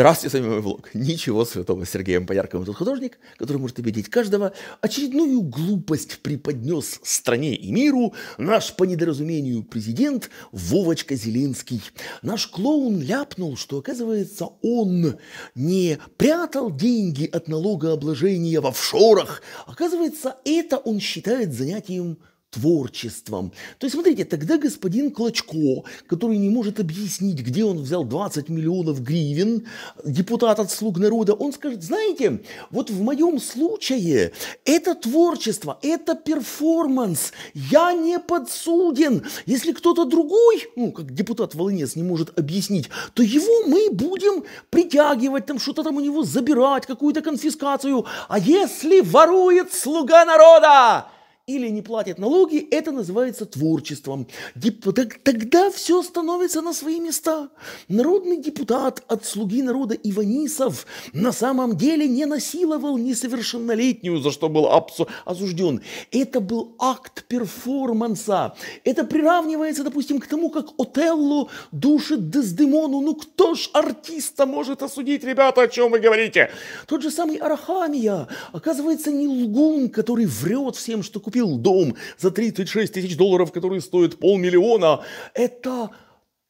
Здравствуйте, с вами мой влог. Ничего святого, Сергеем М. Поярков, тот художник, который может убедить каждого. Очередную глупость преподнес стране и миру наш, по недоразумению, президент Вовочка Зеленский. Наш клоун ляпнул, что, оказывается, он не прятал деньги от налогообложения в офшорах. Оказывается, это он считает занятием творчеством. То есть, смотрите, тогда господин Клочко, который не может объяснить, где он взял 20 миллионов гривен, депутат от «Слуг народа», он скажет, знаете, вот в моем случае это творчество, это перформанс, я не подсуден. Если кто-то другой, ну, как депутат Волынец не может объяснить, то его мы будем притягивать, там что-то там у него забирать, какую-то конфискацию. А если ворует «Слуга народа», или не платит налоги, это называется творчеством. Деп... Тогда все становится на свои места. Народный депутат от слуги народа Иванисов на самом деле не насиловал несовершеннолетнюю, за что был абсу... осужден. Это был акт перформанса. Это приравнивается, допустим, к тому, как Отелло душит Дездемону. Ну кто ж артиста может осудить, ребята, о чем вы говорите? Тот же самый Арахамия, оказывается, не лгун, который врет всем, что купил купил дом за 36 тысяч долларов, который стоит полмиллиона. Это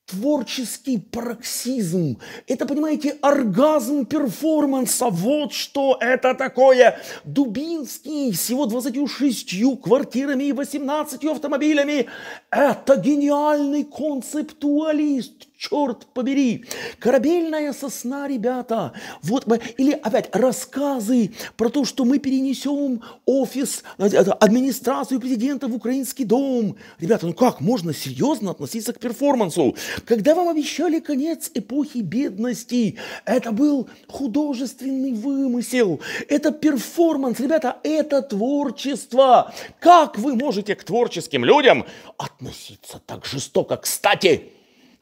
творческий пароксизм. Это, понимаете, оргазм перформанса. Вот что это такое. Дубинский с всего 26 квартирами и 18 автомобилями. Это гениальный концептуалист, черт побери. Корабельная сосна, ребята. Вот мы... Или опять рассказы про то, что мы перенесем офис, э, э, администрацию президента в украинский дом. Ребята, ну как можно серьезно относиться к перформансу? Когда вам обещали конец эпохи бедности, это был художественный вымысел, это перформанс. Ребята, это творчество. Как вы можете к творческим людям относиться? относиться так жестоко. Кстати,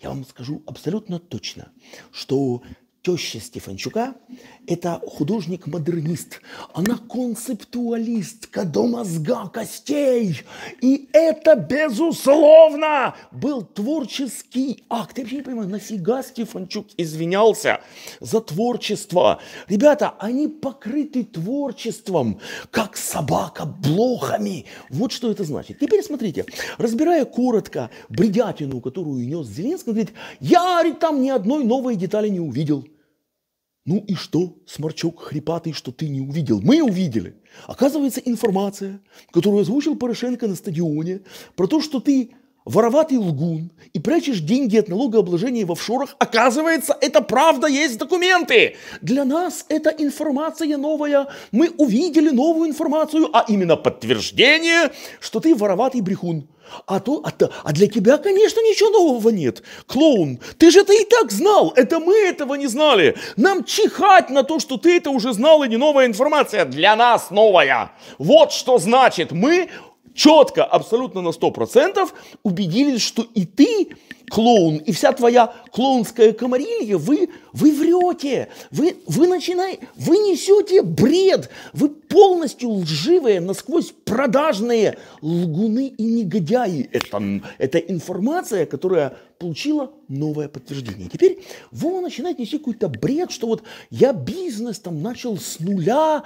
я вам скажу абсолютно точно, что теща Стефанчука – это художник-модернист. Она концептуалистка до мозга костей. И это, безусловно, был творческий акт. Я вообще не понимаю, нафига Стефанчук извинялся за творчество? Ребята, они покрыты творчеством, как собака блохами. Вот что это значит. Теперь смотрите, разбирая коротко бредятину, которую нес Зеленский, он говорит, я, там ни одной новой детали не увидел. Ну и что, сморчок хрипатый, что ты не увидел? Мы увидели. Оказывается, информация, которую озвучил Порошенко на стадионе, про то, что ты вороватый лгун и прячешь деньги от налогообложения в офшорах, оказывается, это правда есть документы. Для нас это информация новая. Мы увидели новую информацию, а именно подтверждение, что ты вороватый брехун. А, то, а, то, а для тебя, конечно, ничего нового нет. Клоун, ты же это и так знал. Это мы этого не знали. Нам чихать на то, что ты это уже знал, и не новая информация. Для нас новая. Вот что значит. Мы четко, абсолютно на 100% убедились, что и ты клоун, и вся твоя клоунская комарилья, вы, вы врете, вы, вы начинаете, вы несете бред, вы полностью лживые, насквозь продажные лгуны и негодяи. Это, это информация, которая получила новое подтверждение. Теперь Вова начинает нести какой-то бред, что вот я бизнес там начал с нуля,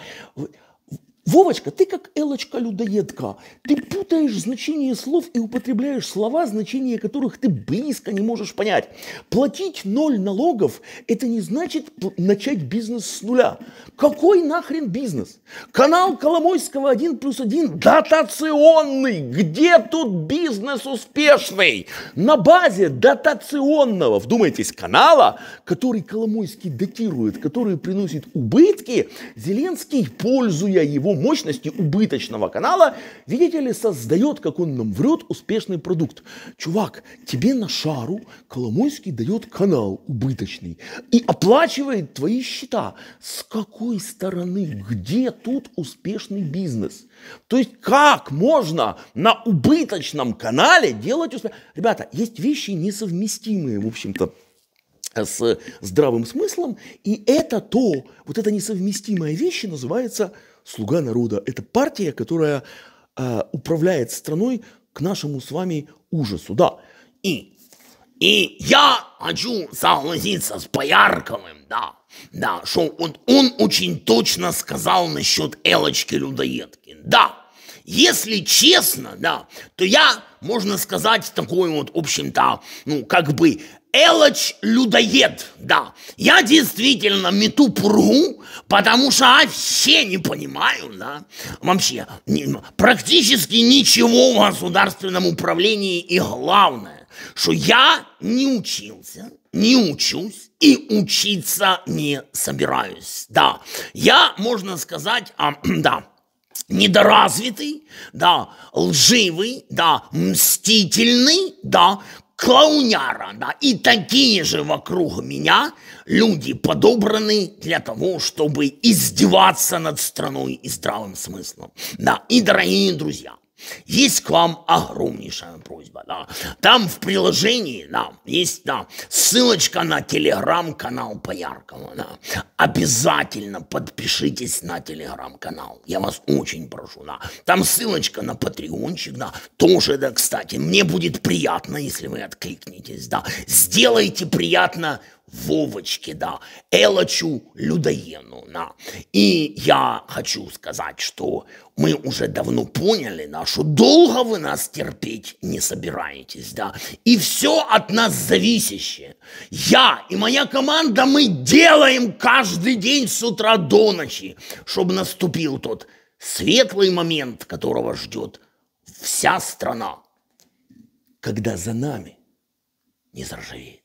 Вовочка, ты как Элочка-людоедка. Ты путаешь значение слов и употребляешь слова, значения которых ты близко не можешь понять. Платить ноль налогов – это не значит начать бизнес с нуля. Какой нахрен бизнес? Канал Коломойского 1 плюс 1 дотационный. Где тут бизнес успешный? На базе дотационного, вдумайтесь, канала, который Коломойский датирует, который приносит убытки, Зеленский, пользуя его мощности убыточного канала, видите ли, создает, как он нам врет, успешный продукт. Чувак, тебе на шару Коломойский дает канал убыточный и оплачивает твои счета. С какой стороны? Где тут успешный бизнес? То есть как можно на убыточном канале делать успешный? Ребята, есть вещи несовместимые, в общем-то с здравым смыслом, и это то, вот эта несовместимая вещь называется «Слуга народа» – это партия, которая э, управляет страной к нашему с вами ужасу. Да, и, и я хочу согласиться с Боярковым, да, да, что вот он очень точно сказал насчет Элочки Людоедки. Да, если честно, да, то я, можно сказать, такой вот, в общем-то, ну, как бы Элоч людоед, да. Я действительно мету пру, потому что вообще не понимаю, да. Вообще, не, ну, практически ничего в государственном управлении. И главное, что я не учился, не учусь и учиться не собираюсь. Да, я, можно сказать, а, да, недоразвитый, да, лживый, да, мстительный, да, клоуняра, да, и такие же вокруг меня люди подобраны для того, чтобы издеваться над страной и здравым смыслом, да, и дорогие друзья, есть к вам огромнейшая просьба. Да. Там в приложении да, есть да, ссылочка на телеграм-канал Пояркова. Да. Обязательно подпишитесь на телеграм-канал. Я вас очень прошу. Да. Там ссылочка на патреончик. Да. Тоже, да, кстати, мне будет приятно, если вы откликнетесь. Да. Сделайте приятно Вовочки, да, Элочу Людоену, да. И я хочу сказать, что мы уже давно поняли, да, что долго вы нас терпеть не собираетесь, да, и все от нас зависящее. Я и моя команда, мы делаем каждый день с утра до ночи, чтобы наступил тот светлый момент, которого ждет вся страна, когда за нами не заржавеет.